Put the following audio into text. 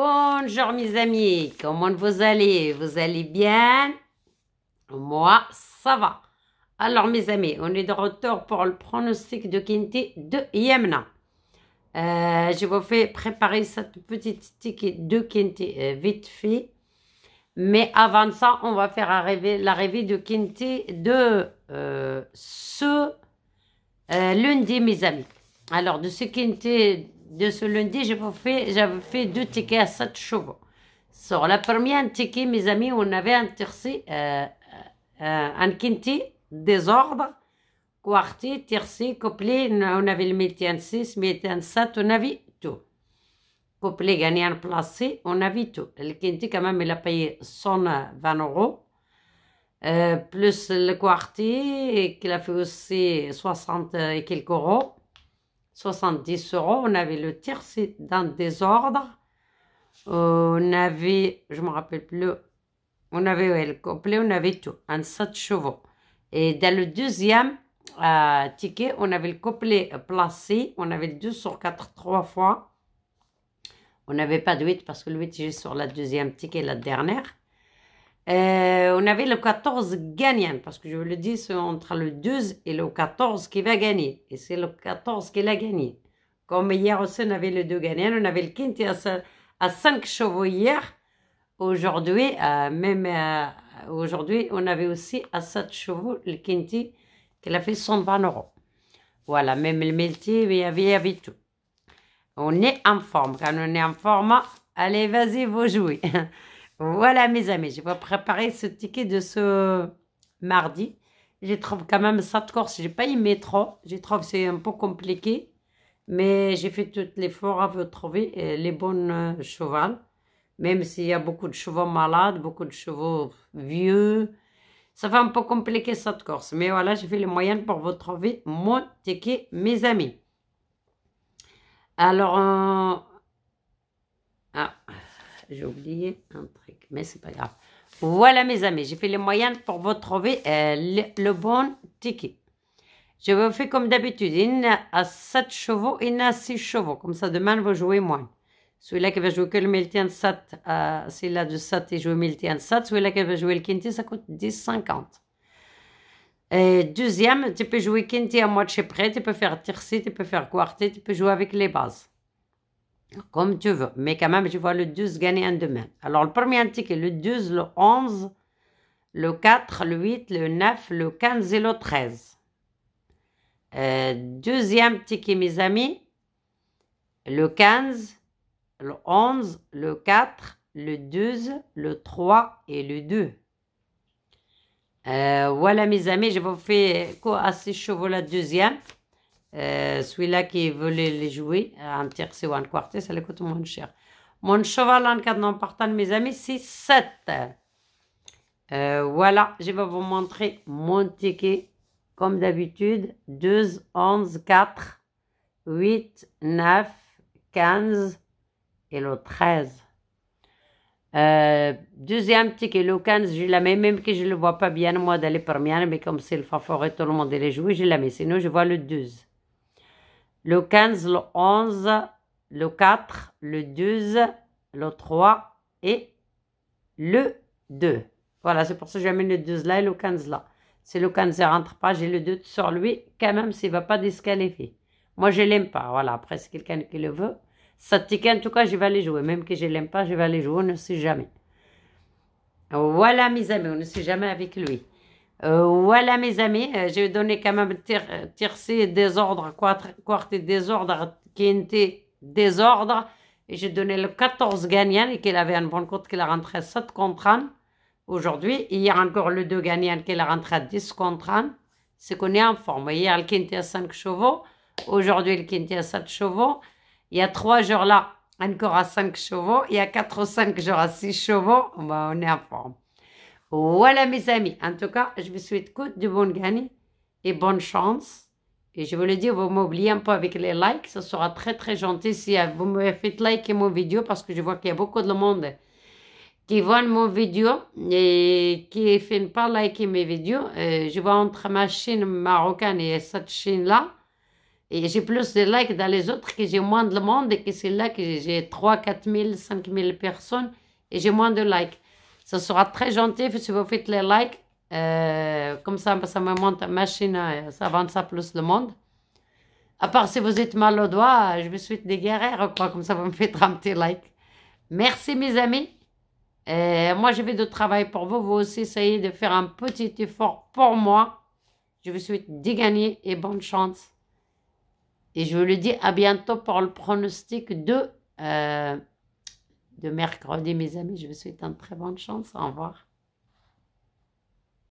Bonjour mes amis, comment vous allez Vous allez bien Moi, ça va. Alors mes amis, on est de retour pour le pronostic de Kinty de Yemna. Euh, je vous fais préparer cette petite ticket de Kinty euh, vite fait. Mais avant ça, on va faire arriver l'arrivée de Kinty de euh, ce lundi mes amis. Alors de ce Kinty de ce lundi, j'avais fait, deux tickets à 7 chevaux. Sur la première ticket, mes amis, on avait un tiercé, euh, euh, un quinti, désordre, quartier, tiercé, couplé, on avait le métier en 6, métier en 7, on avait tout. Couplé, gagné en placé, on avait tout. Le quinti, quand même, il a payé 120 euros. Euh, plus le quartier, qu'il a fait aussi 60 et quelques euros. 70 euros. On avait le tiercé dans des ordres. Euh, on avait, je me rappelle plus, on avait le couplet, on avait tout, un 7 chevaux. Et dans le deuxième euh, ticket, on avait le couplet placé, on avait deux sur quatre trois fois. On n'avait pas de 8 parce que le 8 est sur la deuxième ticket, la dernière. Euh, on avait le 14 gagnant, parce que je vous le dis, c'est entre le 12 et le 14 qui va gagner. Et c'est le 14 qui l'a gagné. Comme hier aussi, on avait le 2 gagnant, on avait le quinti à 5 chevaux hier. Aujourd'hui, euh, même euh, aujourd'hui, on avait aussi à 7 chevaux le Quinti qui a fait 120 euros. Voilà, même le multi il y avait, il y avait tout. On est en forme. Quand on est en forme, allez, vas-y, vous jouez. Voilà mes amis, je vais préparer ce ticket de ce mardi. Je trouve quand même cette de Corse, j'ai pas aimé trop. Je trouve que c'est un peu compliqué. Mais j'ai fait tout l'effort à vous trouver euh, les bonnes euh, chevaux. Même s'il y a beaucoup de chevaux malades, beaucoup de chevaux vieux. Ça va un peu compliqué cette de Corse. Mais voilà, j'ai fait les moyens pour vous trouver mon ticket, mes amis. Alors, euh, j'ai oublié un truc, mais c'est pas grave. Voilà mes amis, j'ai fait les moyens pour vous trouver euh, le, bon ticket. Je vous fais comme d'habitude, une à 7 chevaux, une à 6 chevaux. Comme ça, demain, vous jouez moins. Celui-là qui va jouer que le Miltian 7, euh, celui-là de 7, il joue Miltian 7. Celui-là qui va jouer le Quinty, ça coûte 10,50. deuxième, tu peux jouer Quinty à moitié près, tu peux faire Tirsi, tu peux faire quarté, tu peux jouer avec les bases comme tu veux. Mais quand même, je vois le 12 gagner un demain. Alors, le premier ticket, le 12, le 11, le 4, le 8, le 9, le 15 et le 13. Euh, deuxième ticket, mes amis, le 15, le 11, le 4, le 12, le 3 et le 2. Euh, voilà, mes amis, je vous fais quoi ces chevaux la deuxième. Euh, celui-là qui voulait les, jouer, euh, un tiercé ou un quartier, ça le coûte moins cher. Mon cheval en cadre d'un partant, mes amis, c'est 7. Euh, voilà, je vais vous montrer mon ticket, comme d'habitude. 12, 11, 4, 8, 9, 15 et le 13. deuxième ticket, le 15, je la mets, même que je ne le vois pas bien, moi, d'aller première, mais comme c'est le favori, tout le monde est joué, je la mets. Sinon, je vois le 12 le 15, le 11, le 4, le 12, le 3 et le 2. Voilà, c'est pour ça que j'ai mis le 12 là et le 15 là. Si le 15 ne rentre pas, j'ai le 2 sur lui, quand même, s'il ne va pas disqualifier. Moi, je ne l'aime pas. Voilà, après, c'est quelqu'un qui le veut. ticket, en tout cas, je vais aller jouer. Même que je ne l'aime pas, je vais aller jouer. On ne sait jamais. Voilà, mes amis, on ne sait jamais avec lui. Euh, voilà mes amis, euh, j'ai donné quand même tiercé désordre, quarté désordre, quinté désordre. Et j'ai donné le 14 gagnant et qu'il avait un bon compte qu'il a rentré 7 contre 1. Aujourd'hui, a encore le 2 gagnant qu'il a rentré 10 contre 1. C'est qu'on est en forme. Hier, le quinté à 5 chevaux. Aujourd'hui, le quinté à 7 chevaux. Il y a 3 jours là, encore à 5 chevaux. Il y a 4 ou 5 jours à 6 chevaux. Bah, on est en forme. Voilà mes amis. En tout cas, je vous souhaite que de bonnes gagnes et bonne chance. Et je vous le dis, vous m'oubliez un peu avec les likes. Ce sera très, très gentil si euh, vous me faites liker mon vidéo parce que je vois qu'il y a beaucoup de monde qui voit mon vidéo et qui ne fait pas liker mes vidéos. Euh, je vois entre ma chaîne marocaine et cette chaîne-là. Et j'ai plus de likes dans les autres que j'ai moins de monde et que c'est là que j'ai 3, 4 000, 5 000 personnes et j'ai moins de likes. Ça sera très gentil si vous faites les likes. Euh, comme ça, ça me monte machine, euh, ça avance ça plus le monde. À part si vous êtes mal au doigt, euh, je me suis des guerrières, quoi. Comme ça, vous me faites un petit like. Merci, mes amis. moi, je vais de travail pour vous. Vous aussi, essayez de faire un petit effort pour moi. Je vous souhaite des gagnés et bonne chance. Et je vous le dis à bientôt pour le pronostic de de mercredi, mes amis. Je vous souhaite une très bonne chance. Au revoir.